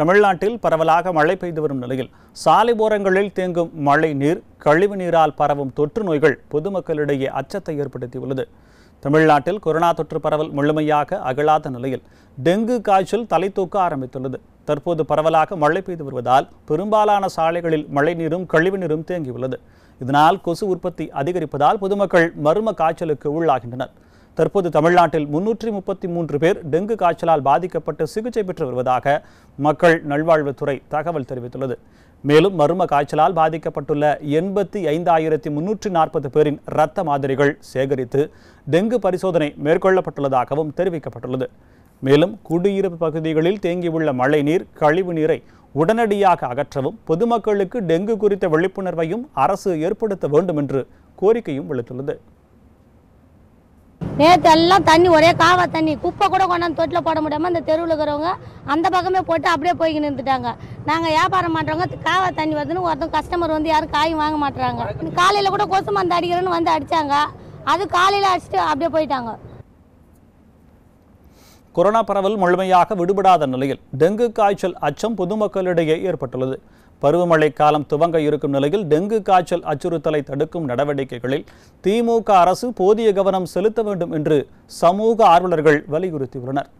தமிழ்நாட்டில் பரவலாக மழை பெய்து வரும் நிலையில் சாலை ஓரங்களில் தேங்கும் மழை நீர் கழிவு நீரால் பரவும் தொற்று நோய்கள் பொதுமக்களிடையே அச்சத்தை ஏற்படுத்தியுள்ளது தமிழ்நாட்டில் கொரோனா தொற்று பரவல் முழுமையாக அகழாத நிலையில் டெங்கு காய்ச்சல் தலை தூக்க ஆரம்பித்துள்ளது தற்போது பரவலாக மழை பெய்து வருவதால் பெரும்பாலான சாலைகளில் மழை நீரும் கழிவு நீரும் தேங்கியுள்ளது இதனால் கொசு உற்பத்தி அதிகரிப்பதால் பொதுமக்கள் மர்ம காய்ச்சலுக்கு உள்ளாகின்றனர் தற்போது தமிழ்நாட்டில் முன்னூற்றி முப்பத்தி மூன்று பேர் டெங்கு காய்ச்சலால் பாதிக்கப்பட்டு சிகிச்சை பெற்று வருவதாக மக்கள் நல்வாழ்வுத்துறை தகவல் தெரிவித்துள்ளது மேலும் மர்ம காய்ச்சலால் பாதிக்கப்பட்டுள்ள எண்பத்தி ஐந்தாயிரத்தி முன்னூற்றி நாற்பது பேரின் இரத்த மாதிரிகள் சேகரித்து டெங்கு பரிசோதனை மேற்கொள்ளப்பட்டுள்ளதாகவும் தெரிவிக்கப்பட்டுள்ளது மேலும் குடியிருப்பு பகுதிகளில் தேங்கியுள்ள மழைநீர் கழிவு நீரை உடனடியாக அகற்றவும் பொதுமக்களுக்கு டெங்கு குறித்த விழிப்புணர்வையும் அரசு ஏற்படுத்த வேண்டும் என்று கோரிக்கையும் விடுத்துள்ளது நேற்று எல்லாம் தண்ணி ஒரே காவா தண்ணி குப்பை கூட கொண்டாந்து தொட்டில் போட முடியாமல் அந்த தெருவில் இருக்கிறவங்க அந்த பக்கமே போட்டு அப்படியே போய் நின்றுட்டாங்க நாங்கள் வியாபாரம் பண்ணுறவங்க காவா தண்ணி வருதுன்னு ஒருத்தன் கஸ்டமர் வந்து யாரும் காயும் வாங்க மாட்டுறாங்க காலையில் கூட கொசு மருந்து அடிக்கிறேன்னு வந்து அடித்தாங்க அது காலையில் அடிச்சுட்டு அப்படியே போயிட்டாங்க கொரோனா பரவல் முழுமையாக விடுபடாத நிலையில் டெங்கு காய்ச்சல் அச்சம் பொதுமக்களிடையே ஏற்பட்டுள்ளது பருவமழை காலம் துவங்க இருக்கும் நிலையில் டெங்கு காய்ச்சல் அச்சுறுத்தலை தடுக்கும் நடவடிக்கைகளில் திமுக அரசு போதிய கவனம் செலுத்த வேண்டும் என்று சமூக ஆர்வலர்கள் வலியுறுத்தியுள்ளனர்